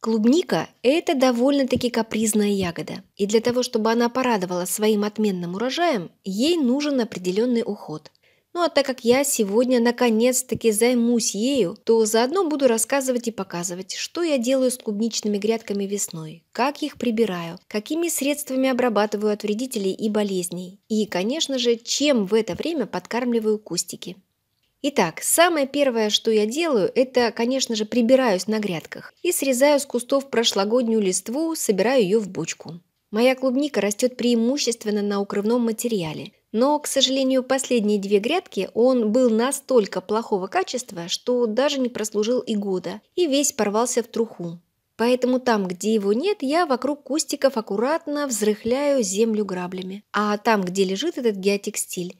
Клубника – это довольно-таки капризная ягода, и для того, чтобы она порадовала своим отменным урожаем, ей нужен определенный уход. Ну а так как я сегодня наконец-таки займусь ею, то заодно буду рассказывать и показывать, что я делаю с клубничными грядками весной, как их прибираю, какими средствами обрабатываю от вредителей и болезней, и, конечно же, чем в это время подкармливаю кустики. Итак, самое первое, что я делаю, это, конечно же, прибираюсь на грядках и срезаю с кустов прошлогоднюю листву, собираю ее в бочку. Моя клубника растет преимущественно на укрывном материале, но, к сожалению, последние две грядки он был настолько плохого качества, что даже не прослужил и года, и весь порвался в труху. Поэтому там, где его нет, я вокруг кустиков аккуратно взрыхляю землю граблями. А там, где лежит этот геотекстиль,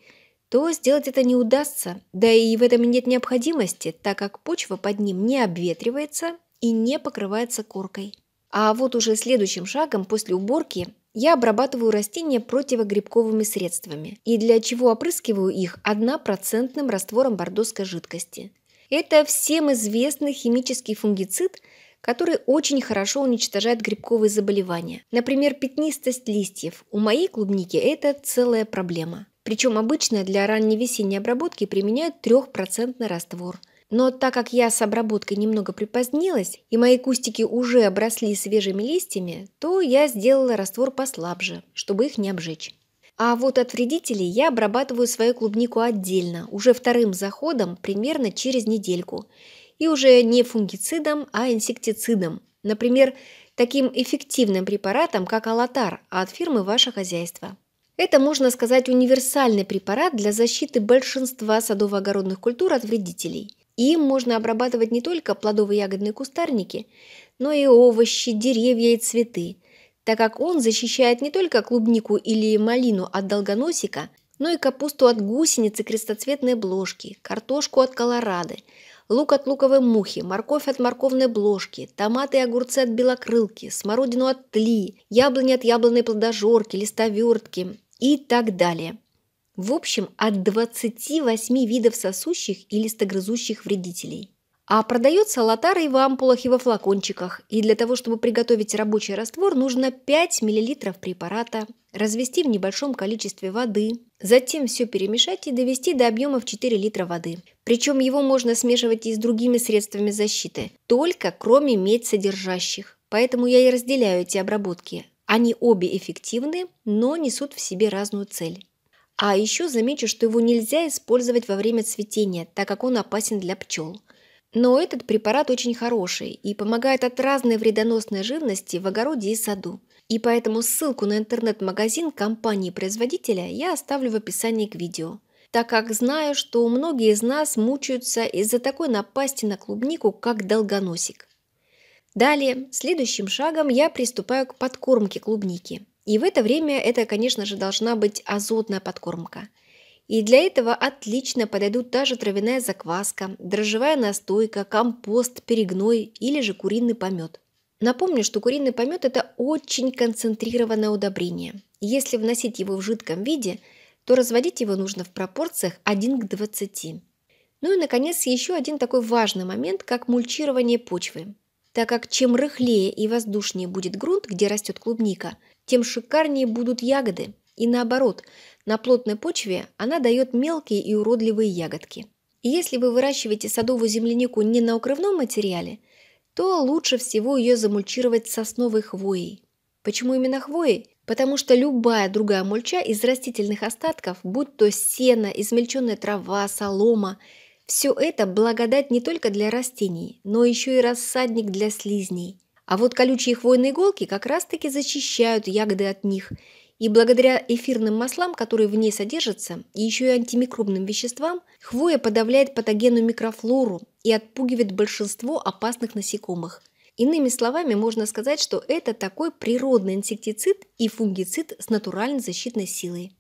то сделать это не удастся, да и в этом нет необходимости, так как почва под ним не обветривается и не покрывается коркой. А вот уже следующим шагом после уборки я обрабатываю растения противогрибковыми средствами и для чего опрыскиваю их 1% раствором бордоской жидкости. Это всем известный химический фунгицид, который очень хорошо уничтожает грибковые заболевания. Например, пятнистость листьев. У моей клубники это целая проблема. Причем обычно для ранней весенней обработки применяют 3% раствор. Но так как я с обработкой немного припозднилась, и мои кустики уже обросли свежими листьями, то я сделала раствор послабже, чтобы их не обжечь. А вот от вредителей я обрабатываю свою клубнику отдельно, уже вторым заходом, примерно через недельку. И уже не фунгицидом, а инсектицидом. Например, таким эффективным препаратом, как Алатар от фирмы «Ваше хозяйство». Это, можно сказать, универсальный препарат для защиты большинства садово-огородных культур от вредителей. Им можно обрабатывать не только плодово-ягодные кустарники, но и овощи, деревья и цветы, так как он защищает не только клубнику или малину от долгоносика, но и капусту от гусеницы крестоцветной бложки, картошку от колорады, лук от луковой мухи, морковь от морковной бложки, томаты и огурцы от белокрылки, смородину от тли, яблони от яблонной плодожорки, листовертки, и так далее. В общем, от 28 видов сосущих и листогрызущих вредителей. А продается лотара и в ампулах, и во флакончиках. И для того, чтобы приготовить рабочий раствор, нужно 5 мл препарата, развести в небольшом количестве воды, затем все перемешать и довести до объема в 4 литра воды. Причем его можно смешивать и с другими средствами защиты, только кроме медь содержащих. Поэтому я и разделяю эти обработки. Они обе эффективны, но несут в себе разную цель. А еще замечу, что его нельзя использовать во время цветения, так как он опасен для пчел. Но этот препарат очень хороший и помогает от разной вредоносной живности в огороде и саду. И поэтому ссылку на интернет-магазин компании-производителя я оставлю в описании к видео, так как знаю, что многие из нас мучаются из-за такой напасти на клубнику, как долгоносик. Далее, следующим шагом я приступаю к подкормке клубники. И в это время это, конечно же, должна быть азотная подкормка. И для этого отлично подойдут та же травяная закваска, дрожжевая настойка, компост, перегной или же куриный помет. Напомню, что куриный помет – это очень концентрированное удобрение. Если вносить его в жидком виде, то разводить его нужно в пропорциях 1 к 20. Ну и, наконец, еще один такой важный момент, как мульчирование почвы так как чем рыхлее и воздушнее будет грунт, где растет клубника, тем шикарнее будут ягоды. И наоборот, на плотной почве она дает мелкие и уродливые ягодки. И если вы выращиваете садовую землянику не на укрывном материале, то лучше всего ее замульчировать сосновой хвоей. Почему именно хвоей? Потому что любая другая мульча из растительных остатков, будь то сено, измельченная трава, солома – все это благодать не только для растений, но еще и рассадник для слизней. А вот колючие хвойные иголки как раз-таки защищают ягоды от них. И благодаря эфирным маслам, которые в ней содержатся, и еще и антимикробным веществам, хвоя подавляет патогенную микрофлору и отпугивает большинство опасных насекомых. Иными словами, можно сказать, что это такой природный инсектицид и фунгицид с натуральной защитной силой.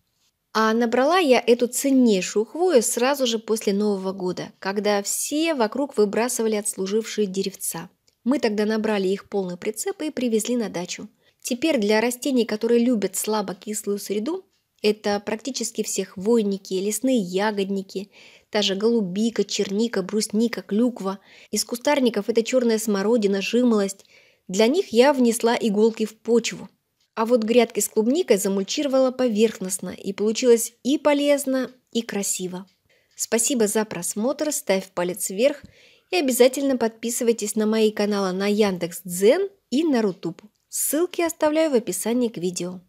А набрала я эту ценнейшую хвою сразу же после Нового года, когда все вокруг выбрасывали отслужившие деревца. Мы тогда набрали их полный прицеп и привезли на дачу. Теперь для растений, которые любят слабо кислую среду, это практически все хвойники, лесные ягодники, та же голубика, черника, брусника, клюква. Из кустарников это черная смородина, жимолость. Для них я внесла иголки в почву, а вот грядки с клубникой замульчировала поверхностно, и получилось и полезно, и красиво. Спасибо за просмотр, ставь палец вверх и обязательно подписывайтесь на мои каналы на Яндекс.Дзен и на Рутуб. Ссылки оставляю в описании к видео.